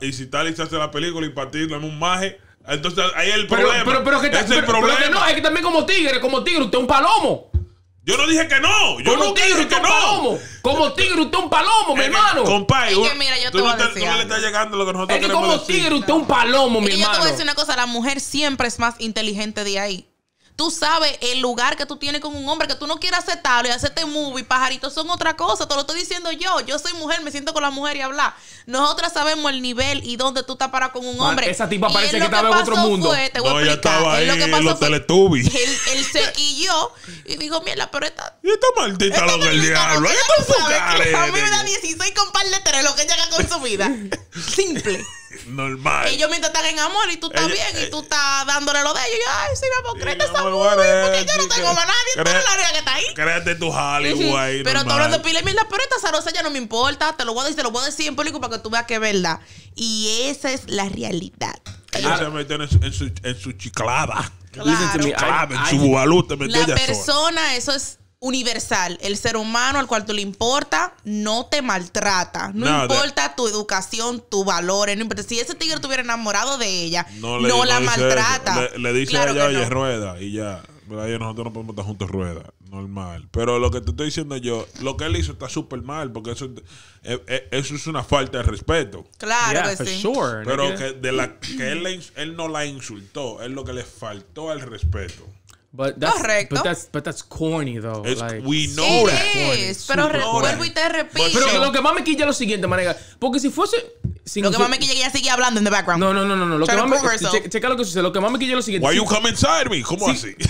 Y si Tali se hace la película y para en un maje. Entonces ahí es el problema. Pero, es el problema. Que es que también como tigre, como tigre, usted es un palomo. Yo no dije que no. Yo como tigre, dije que no. Palomo. Como tigre, usted es un palomo, mi eh, eh, hermano. Compadre, que mira, yo tú, no le estás llegando lo que nosotros es que como tigre, usted es un palomo, mi hermano. Y yo te voy a decir una cosa. La mujer siempre es más inteligente de ahí tú sabes el lugar que tú tienes con un hombre, que tú no quieres aceptarlo y hacerte movie, pajaritos son otra cosa. Te lo estoy diciendo yo. Yo soy mujer, me siento con la mujer y hablar. Nosotras sabemos el nivel y dónde tú estás para con un hombre. esa tipa parece que estaba en otro mundo. Fue, te voy no, a explicar. Estaba ahí, lo los él, se quilló y dijo, mierda, pero esta... Y esta maldita esta loca del diablo. Esta su A mí me da 16 con par de tres, lo que ella haga con su vida. Simple normal. Ellos mientras están en amor y tú estás bien y tú eh, estás dándole lo de ellos. Y yo, ay, sí, mi amor, créete esa mujer Porque yo no tengo a nadie. Tú eres la única que está ahí. Créete tu Hollywood Pero tú hablando y mierda, pero esta zarosa ya no me importa. Te lo voy a decir, te lo voy a decir en público para que tú veas que es verdad. Y esa es la realidad. Ellos ah. se meten en su, en su chiclada. en su La persona, eso es universal. El ser humano al cual tú le importa no te maltrata. No, importa tu educación, tus valores. No Si ese tigre estuviera enamorado de ella, no, la maltrata. Le, dice a ella, oye, rueda y ya. Pero nosotros no podemos estar juntos rueda. Normal. Pero lo que te estoy diciendo yo, lo que él hizo está súper mal porque eso, eh, eh, eso es una falta de respeto. Claro que sí. Pero que, de la, que él, él no la insultó, es lo que le faltó al respeto. But that's, Correcto. But that's, but that's corny, though. It's, like, we know that. Is, pero vuelvo y te repito. Pero so, lo que más me quilla es lo siguiente, manega. Porque si fuese... Sin lo que más me quilla es que ella sigue hablando en the background. No, no, no, no. no. Lo que más me, che, checa lo que sucede. Lo que más me quilla es lo siguiente. Why si, you come inside me? ¿Cómo si, así?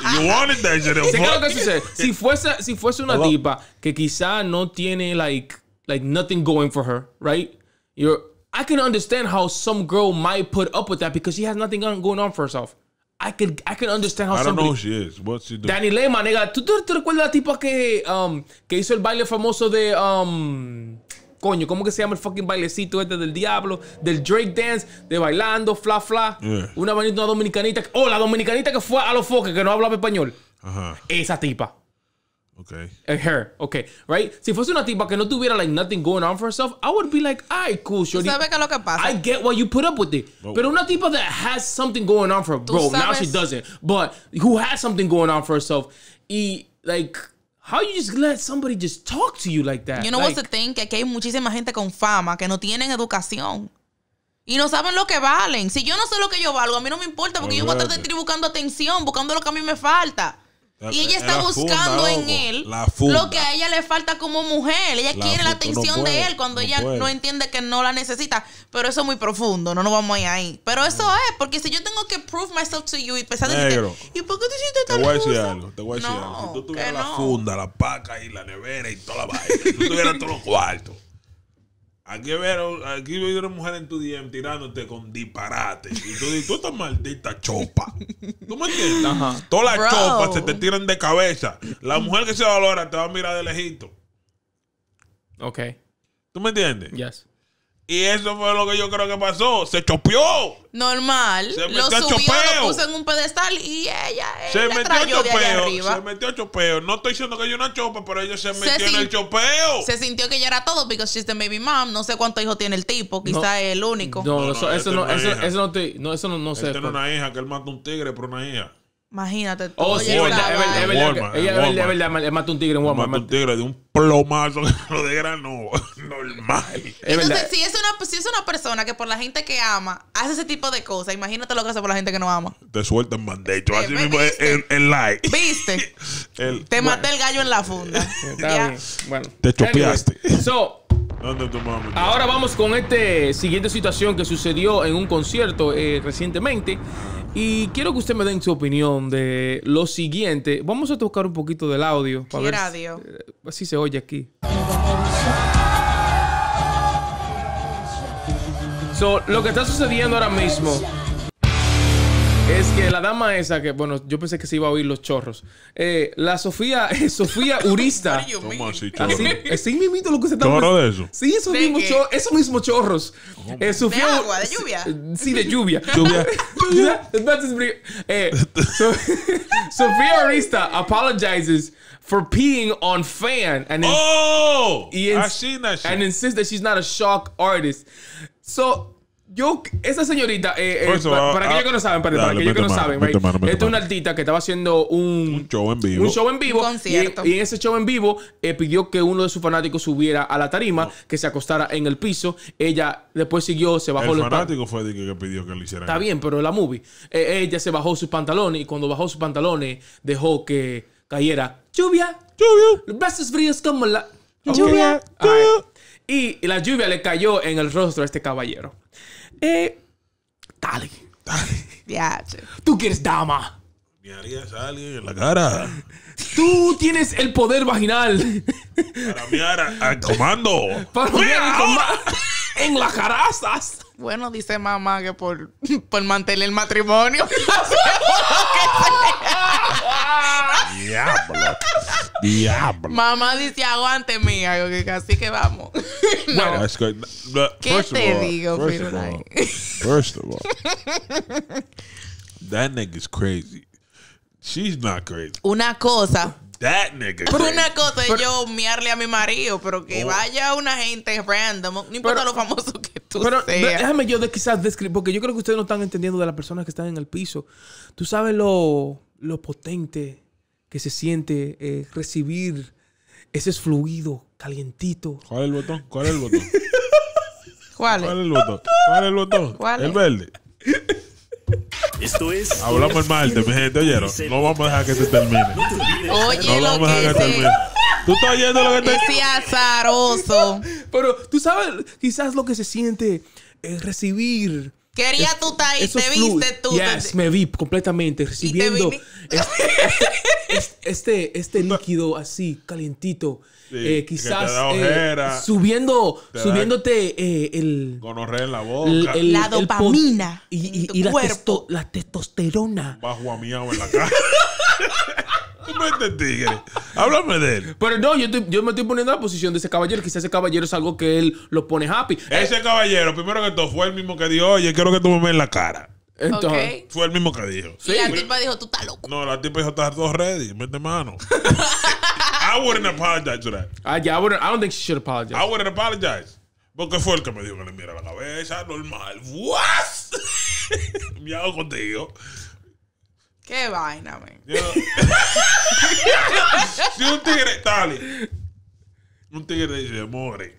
Si, you wanted that, Jennifer. Checa lo que sucede. Si fuese, si fuese una Hello. tipa que quizá no tiene, like, like, nothing going for her, right? You're... I can understand how some girl might put up with that because she has nothing going on for herself. I can I understand how I don't know who she is. What's she doing? Danny Lema, nigga. ¿Tú te, recuerdas la tipa que, um, que hizo el baile famoso de um, coño, ¿cómo que se llama el fucking bailecito este del diablo? Del Drake Dance, de bailando, fla fla. Una manita, dominicanita. Oh, la dominicanita que fue a los foques, que no hablaba español. Ajá. Esa tipa. Okay. Eh, her. Okay. Right? Si fuese una tipa que no tuviera like nothing going on for herself, I would be like, ay, cool, shorty. ¿Tú sabes es lo que pasa? I get what you put up with it. Pero una tipa that has something going on for her, bro, now she doesn't. But who has something going on for herself, y like, How you just let somebody just talk to you like that? You know what's the thing? Que hay muchísima gente con fama que no tienen educación. Y no saben lo que valen. Si yo no sé lo que yo valgo, a mí no me importa porque oh, yo voy a estar buscando atención, buscando lo que a mí me falta. Y ella está buscando en él lo que a ella le falta como mujer. Ella quiere la atención de él cuando ella no entiende que no la necesita. Pero eso es muy profundo, no nos vamos a ir ahí. Pero eso mm. es, porque si yo tengo que prove myself to you y pensar Negro, ¿y por qué te sientes tan Te voy a decir algo, te voy a decir algo. Si tú tuvieras la funda, la paca y la nevera y toda la vaina, tú tuvieras todos los cuartos Aquí veo aquí una mujer en tu DM tirándote con disparate. Y tú dices, tú estás maldita chopa. ¿Tú me entiendes? Todas las chopas se te tiran de cabeza. La mujer que se valora te va a mirar de lejito. Ok. ¿Tú me entiendes? Yes. Y eso fue lo que yo creo que pasó. Se chopeó. Normal. Se lo subió, lo puso en un pedestal y ella. Se metió chopeo. Se metió chopeo. No estoy diciendo que yo una chopa, pero ella se metió en el chopeo. Se sintió que ella era todo porque she's the baby mom. No sé cuántos hijos tiene el tipo. quizás es el único. No, eso, eso, no, eso, este eso, no, te, no, eso no, no este sé. Tiene una pues. hija que él mata un tigre por una hija. Imagínate. Oh, sí, es verdad, es verdad. Ella, es mata un tigre en Walmart. Mata un tigre de un plomazo lo de grano normal. Entonces, si es, una, si es una persona que por la gente que ama hace ese tipo de cosas, imagínate lo que hace por la gente que no ama. Te sueltan hecho. Así mismo es el, like. ¿Viste? Te maté el gallo en la funda. Bueno. Te chopeaste. Ahora vamos con esta siguiente situación que sucedió en un concierto eh, recientemente. Y quiero que usted me den su opinión de lo siguiente. Vamos a tocar un poquito del audio. Para radio? así eh, se oye aquí. So, lo que está sucediendo ahora mismo es que la dama esa que, bueno, yo pensé que se iba a oír los chorros. Eh, la Sofía, eh, Sofía Urista. ¿Cómo así, chorros? Así, eh, lo que se está eso? Sí, esos, mismos, chorros, Es eh, Sofía, ¿De agua? ¿De lluvia? Sí, de lluvia. ¿Lluvia? lluvia. so, Sofía Urista apologizes for peeing on fan and then oh, I seen that shit. and insists that she's not a shock artist. So yo, esa señorita, eh, eh, ah, para, aquellos que no ah, saben, para, aquellos que no saben, esta es una artista que estaba haciendo un, show en vivo. Un show en vivo. Y, en ese show en vivo eh, pidió que uno de sus fanáticos subiera a la tarima, ah. que se acostara en el piso. Ella después siguió, se bajó el fanático fue el que pidió que lo hicieran. Está bien, pero la movie. ella se bajó sus pantalones y cuando bajó sus pantalones dejó que cayera lluvia. Lluvia. Los brazos fríos como la... Lluvia. Y la lluvia le cayó en el rostro a este caballero. Eh, dale. Dale. Ya, Tú que eres dama. Me harías a alguien en la cara. Tú tienes el poder vaginal. Para mirar al comando. Para mirar al comando. En las carazas. Bueno, dice mamá que por, por mantener el matrimonio. Diablo. Diablo. Mamá dice aguante mía. así que vamos. no. Bueno, es que. ¿Qué te all, digo, first of, all, first of all. that nigga's crazy. She's not crazy. Una cosa. That nigga Por una cosa es yo miarle a mi marido, pero que oh. vaya una gente random, no importa lo famoso que pero déjame yo quizás describir, porque yo creo que ustedes no están entendiendo de las personas que están en el piso. Tú sabes lo, lo potente que se siente eh, recibir ese fluido calientito. ¿Cuál es el botón? ¿Cuál es el botón? ¿Cuál es? ¿Cuál el botón? ¿Cuál es el botón? ¿Cuál es? El verde. Esto es. Hablamos mal de mi gente, oyeron. No vamos a dejar que se termine. Oye, no vamos a dejar que se termine. Tú estás oyendo lo que te estoy... azaroso. Pero tú sabes, quizás lo que se siente es recibir. Quería tu tú ahí, te viste tú. Yes, me vi completamente recibiendo este, este, este, líquido así, calientito. eh, quizás eh, subiendo, subiéndote eh, el. Gonorrea en la boca. El, la dopamina. y, y, la, la, testosterona. Bajo a miau en la cara. Hablame tigre. de él. Pero no, yo, me estoy poniendo en la posición de ese caballero. Quizás ese caballero es algo que él lo pone happy. Ese eh, caballero, primero que todo, fue el mismo que dijo, oye, quiero que tú me veas en la cara. Entonces, Fue el mismo que dijo. Sí. Y la tipa dijo, tú estás loco. No, la tipa dijo, estás todo ready, mete mano. I wouldn't apologize to that. Ah, I, I, wouldn't, don't think she should apologize. I wouldn't apologize. Porque fue el que me dijo que le mira la cabeza, normal. ¿What? Me hago contigo. Qué vaina, men. si un tigre, dale. Un tigre dice, more.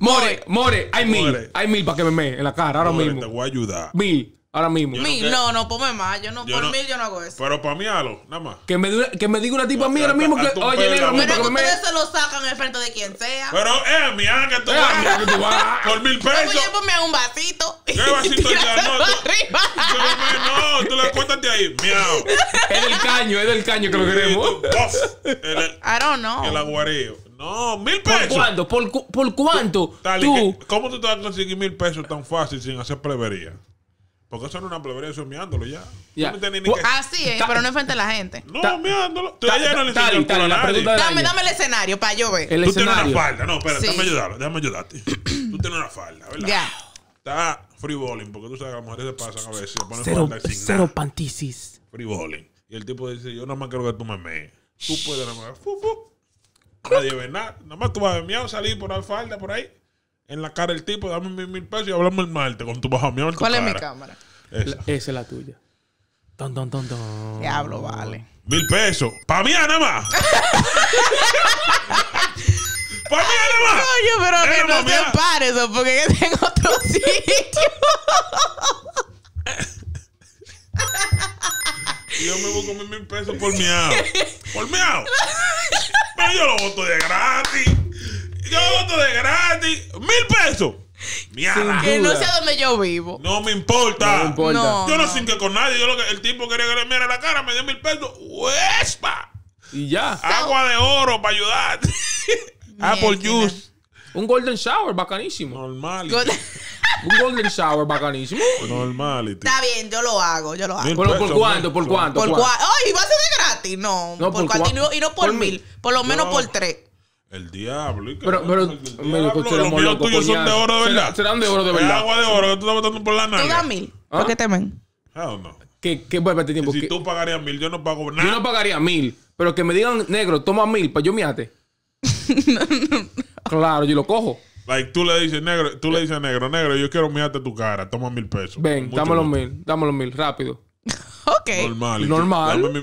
More, more. Hay mil. Hay mil para que me me en la cara ahora mismo. Te voy a ayudar. Mil. Ahora mismo. mil, no, no, ponme más. Yo no, por mil yo no hago eso. Pero para mí, alo, nada más. Que me, que me diga una tipa a mí ahora mismo que. Oye, negro, Pero que ustedes se lo sacan en frente de quien sea. Pero, eh, mi que tú vas. Por mil pesos. Yo ponme un vasito. ¿Qué vasito ya? No, tú, no, tú le cuentas de ahí. Miau. Es del caño, es del caño que lo queremos. I don't know. El aguareo. No, mil pesos. ¿Por cuánto? ¿Por, cuánto? tú, ¿Cómo tú te vas a conseguir mil pesos tan fácil sin hacer prevería? Porque eso no es una plebería, eso es miándolo ya. Yeah. No así es, pero no frente a la gente. No, miándolo. Tú ya no le dame, dame el escenario para yo ver. Tú tienes una falda. No, espérate, déjame ayudarlo, déjame ayudarte. Tú tienes una falda, ¿verdad? Ya. Está free bowling, porque tú sabes que las mujeres se pasan a veces. Se ponen cero, cero pantisis. Free bowling. Y el tipo dice, yo nada más quiero que tú me mees. Tú puedes nada más. Fu, Nadie ve nada. Nada más tú vas a o salir por la falda, por ahí en la cara el tipo, dame mil pesos y hablamos el martes con tu tu ¿Cuál es mi cámara? Esa. es la tuya. Ton, ton, ton, ton. Diablo, vale. Mil pesos. Pa' mí nada más. pa' mí nada más. yo, pero que no se pare porque que en otro sitio. yo me voy a comer mil pesos por miau. Por miau. Pero yo lo voto de gratis. Yo voto de gratis. Mil pesos. Mierda. Que no sé dónde yo vivo. No me importa. No me importa. yo no, sin que con nadie. el tipo quería que le mirara la cara, me dio mil pesos. ¡Huespa! Y ya. Agua de oro para ayudar. Apple juice. Un golden shower bacanísimo. Normal. Un golden shower bacanísimo. Normal. Está bien, yo lo hago, yo lo hago. ¿Por, cuánto? ¿Por cuánto? ¿Por cuánto? Ay, va a ser de gratis. No, no por, por Y no, por, mil. Por lo menos por tres. El diablo. Pero, pero, los tuyos son de oro de verdad. Serán de oro de eh, verdad. agua de oro que tú estás botando por la nada Tú mil. ¿Ah? ¿Por qué temen. ven? Ah, no. ¿Qué, qué, este tiempo. Si tú pagarías mil, yo no pago nada. Yo no pagaría mil. Pero que me digan, negro, toma mil, para yo miate. Claro, yo lo cojo. Like, tú le dices, negro, tú le dices, negro, negro, yo quiero mirarte tu cara, toma mil pesos. Ven, dame los mil, dame los mil, rápido. ok. Normal.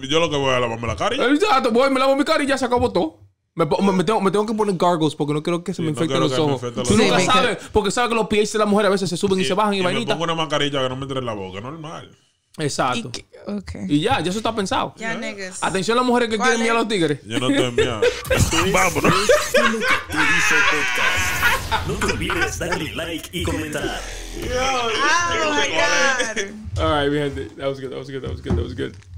yo lo que voy a lavarme la cara. Exacto, voy, me lavo mi cara y ya se acabó todo. Me, tengo, que poner gargles porque no quiero que se me infecten los ojos. Tú nunca sabes, porque sabes que los pies de la mujer a veces se suben y, se bajan y, y vainitas. Me pongo una mascarilla que no me entre en la boca, normal. Exacto. Y, okay. y ya, ya eso está pensado. Ya, Atención a las mujeres que quieren mirar a los tigres. Yo no estoy mía. vamos No te olvides darle like y comentar. oh my God. All right, we had That was good. That was good. That was good. That was good.